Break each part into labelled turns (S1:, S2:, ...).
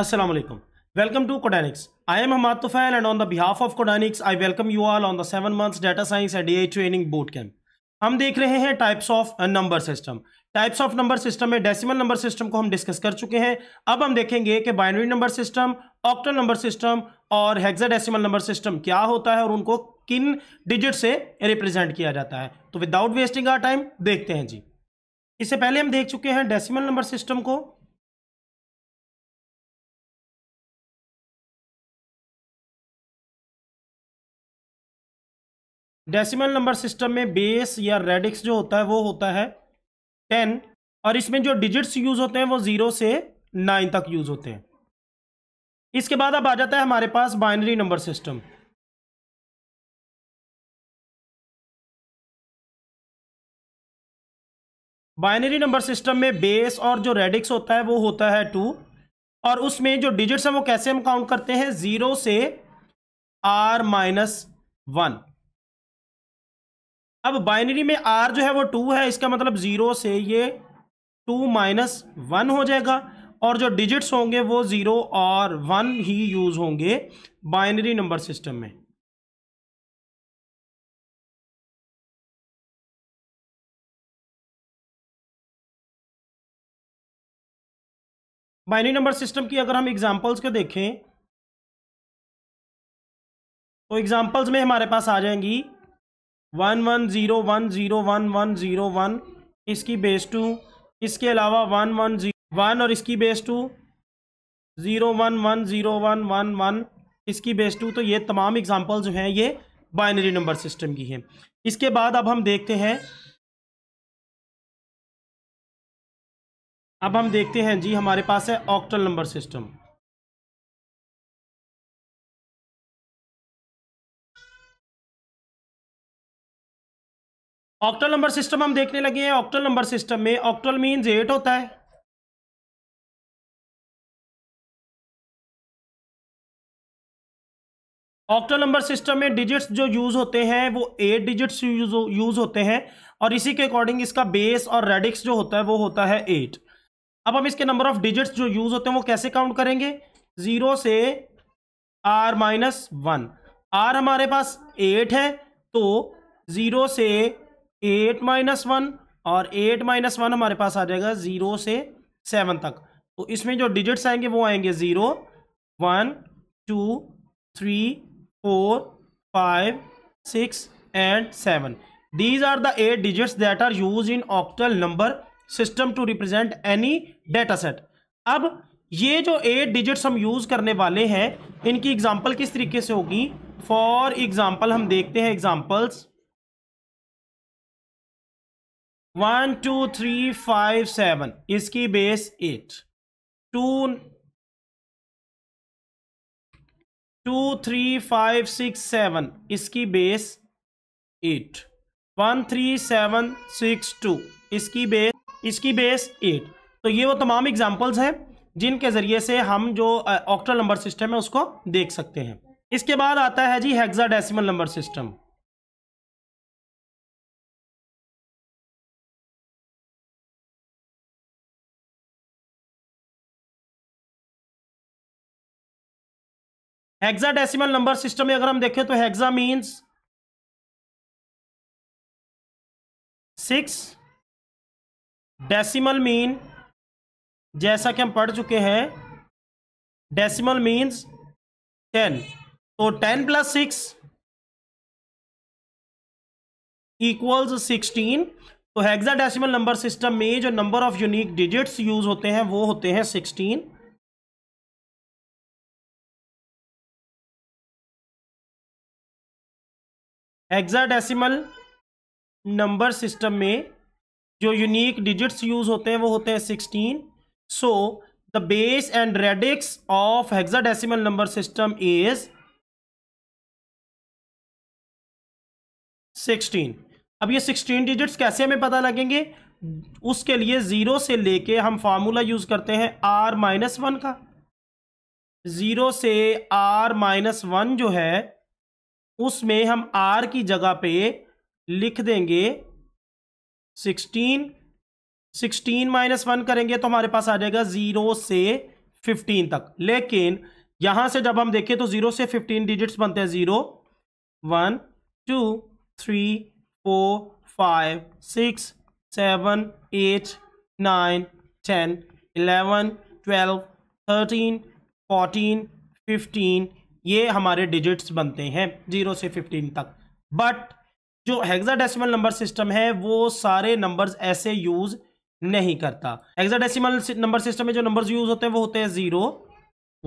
S1: Assalamualaikum. Welcome to Codanics. I am Hamad Tufail and on the behalf of Codanics, I welcome you all on the seven months data science and AI training bootcamp. हम देख रहे हैं types of number system. Types of number system में decimal number system को हम discuss कर चुके हैं अब हम देखेंगे कि binary number system, octal number system और hexadecimal number system क्या होता है और उनको किन डिजिट से represent किया जाता है तो without wasting our time देखते हैं जी इससे पहले हम देख चुके हैं decimal number system को डेसिमल नंबर सिस्टम में बेस या रेडिक्स जो होता है वो होता है टेन और इसमें जो डिजिट्स यूज होते हैं वो जीरो से नाइन तक यूज होते हैं इसके बाद अब आ जाता है हमारे पास binary number system binary number system में बेस और जो रेडिक्स होता है वो होता है टू और उसमें जो डिजिट्स हैं वो कैसे हम काउंट करते हैं जीरो से आर माइनस वन अब बाइनरी में आर जो है वो टू है इसका मतलब जीरो से ये टू माइनस वन हो जाएगा और जो डिजिट्स होंगे वो ज़ीरो और वन ही यूज़ होंगे बाइनरी नंबर सिस्टम में बाइनरी नंबर सिस्टम की अगर हम एग्जांपल्स को देखें तो एग्जांपल्स में हमारे पास आ जाएंगी one one zero one zero one one zero one इसकी बेस टू इसके अलावा वन वन जीरो वन और इसकी base two zero one one zero one one one इसकी बेस टू तो ये तमाम एग्जाम्पल जो हैं ये बाइनरी नंबर सिस्टम की हैं इसके बाद अब हम देखते हैं अब हम देखते हैं जी हमारे पास है
S2: octal number system octal number system हम देखने लगे हैं ऑक्टल नंबर सिस्टम में ऑक्टल मीन्स एट होता है ऑक्टल
S1: नंबर सिस्टम में डिजिट्स जो यूज होते हैं वो एट डिजिट्स यूज होते हैं और इसी के अकॉर्डिंग इसका बेस और रेडिक्स जो होता है वो होता है एट अब हम इसके नंबर ऑफ डिजिट्स जो यूज होते हैं वो कैसे काउंट करेंगे जीरो से आर माइनस वन आर हमारे पास एट है तो जीरो से एट माइनस वन और एट माइनस वन हमारे पास आ जाएगा ज़ीरो से सेवन तक तो इसमें जो डिजिट्स आएंगे वो आएंगे zero one two three four five six and seven these are the eight digits that are use in octal number system to represent any data set अब ये जो एट डिजिट्स हम यूज़ करने वाले हैं इनकी एग्जाम्पल किस तरीके से होगी फॉर एग्जाम्पल हम देखते हैं examples one two three five seven इसकी base eight two two three five six seven इसकी base eight one three seven six two इसकी बेस इसकी बेस एट तो ये वो तमाम एग्जाम्पल्स हैं जिनके ज़रिए से हम जो ऑक्टल नंबर सिस्टम है उसको देख सकते हैं इसके बाद आता है जी hexa decimal number system
S2: hexadecimal number system में अगर हम देखें तो hexa means six
S1: decimal mean जैसा कि हम पढ़ चुके हैं डेसिमल मीन्स टेन तो ten plus six equals sixteen तो हेक्सा डेसिमल नंबर सिस्टम में जो number of unique digits use होते हैं वो होते हैं सिक्सटीन एग्जाडेसिमल नंबर सिस्टम में जो यूनिक डिजिट्स यूज होते हैं वो होते हैं sixteen so the base and radix of hexadecimal number system is sixteen अब ये सिक्सटीन डिजिट्स कैसे हमें पता लगेंगे उसके लिए ज़ीरो से लेके हम फार्मूला यूज़ करते हैं आर माइनस वन का ज़ीरो से आर माइनस वन जो है उसमें हम आर की जगह पे लिख देंगे सिक्सटीन सिक्सटीन माइनस वन करेंगे तो हमारे पास आ जाएगा जीरो से फिफ्टीन तक लेकिन यहां से जब हम देखें तो जीरो से फिफ्टीन डिजिट्स बनते हैं zero one two three four five six seven eight nine ten eleven twelve thirteen fourteen fifteen ये हमारे डिजिट्स बनते हैं जीरो से फिफ्टीन तक बट जो हेक्साडेसिमल नंबर सिस्टम है वो सारे नंबर्स ऐसे यूज नहीं करता हेक्साडेसिमल नंबर सिस्टम में जो नंबर्स यूज होते हैं वो होते हैं zero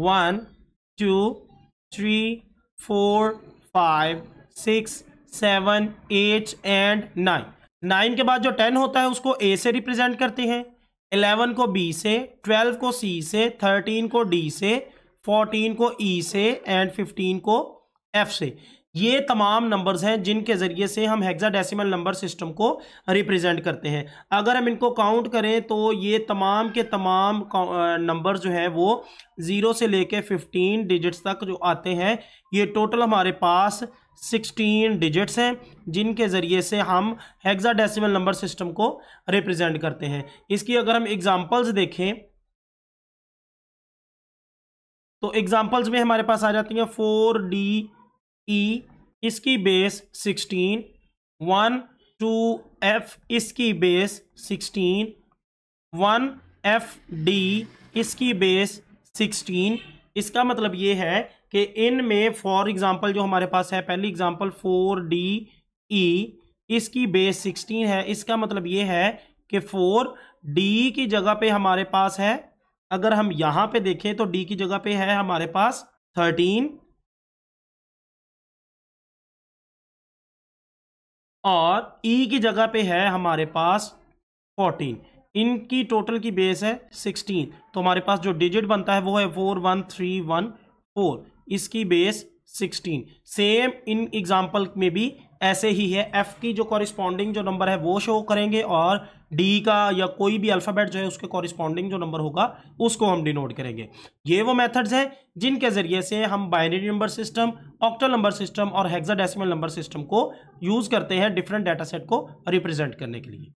S1: one two three four five six seven eight and nine nine के बाद जो टेन होता है उसको ए से रिप्रेजेंट करते हैं इलेवन को बी से ट्वेल्व को सी से थर्टीन को डी से फोर्टीन को ई e से एंड फिफ्टीन को एफ से ये तमाम नंबर्स हैं जिनके ज़रिए से हम हेक्साडेसिमल नंबर सिस्टम को रिप्रेजेंट करते हैं अगर हम इनको काउंट करें तो ये तमाम के तमाम नंबर जो हैं वो ज़ीरो से लेके फिफ्टीन डिजिट्स तक जो आते हैं ये टोटल हमारे पास सिक्सटीन डिजिट्स हैं जिनके ज़रिए से हम हेक्साडेसिमल नंबर सिस्टम को रिप्रेजेंट करते हैं इसकी अगर हम एग्ज़ाम्पल्स देखें तो एग्जाम्पल्स में हमारे पास आ जाती हैं फोर डी ई इसकी base sixteen one two F इसकी base sixteen one F D इसकी बेस सिक्सटीन इसका मतलब ये है कि इनमें फॉर एग्जाम्पल जो हमारे पास है पहली एग्जाम्पल फोर डी ई इसकी बेस सिक्सटीन है इसका मतलब ये है कि फोर डी की जगह पे हमारे पास है अगर हम यहां पे देखें तो डी की जगह पे है हमारे पास थर्टीन और ई e की जगह पे है हमारे पास फोर्टीन इनकी टोटल की बेस है सिक्सटीन तो हमारे पास जो डिजिट बनता है वो है four one three one four इसकी बेस सिक्सटीन सेम इन एग्जाम्पल में भी ऐसे ही है एफ की जो कॉरिस्पॉन्डिंग जो नंबर है वो शो करेंगे और डी का या कोई भी अल्फ़ाबेट जो है उसके कॉरिस्पॉन्डिंग जो नंबर होगा उसको हम डिनोट करेंगे ये वो मेथड्स हैं जिनके ज़रिए से हम binary number system octal number system और हेक्साडेसिमल नंबर सिस्टम को यूज़ करते हैं डिफरेंट डाटा सेट को रिप्रेजेंट करने के लिए